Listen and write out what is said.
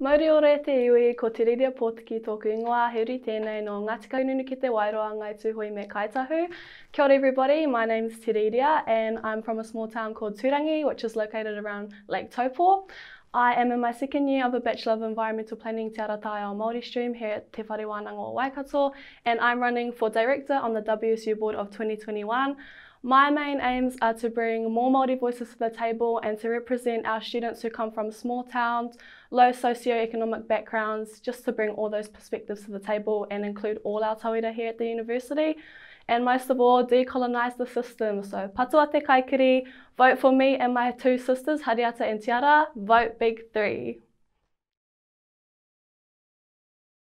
Mauriore te iwi ko te reira pōtiki tōku ingoa huri tēnei no Ngāti Kaununu ki te Wairoa Ngaituhoi me Kaitahu. Kia ora everybody, my name name's Tereira and I'm from a small town called Turangi which is located around Lake Taupo. I am in my second year of a Bachelor of Environmental Planning Te Arataia Māori stream here at Te Whare o Waikato and I'm running for Director on the WSU Board of 2021. My main aims are to bring more Māori voices to the table and to represent our students who come from small towns, low socio-economic backgrounds, just to bring all those perspectives to the table and include all our tauira here at the university. And most of all, decolonise the system. So patua te kaikiri, vote for me and my two sisters, Hariata and Tiara, vote big three.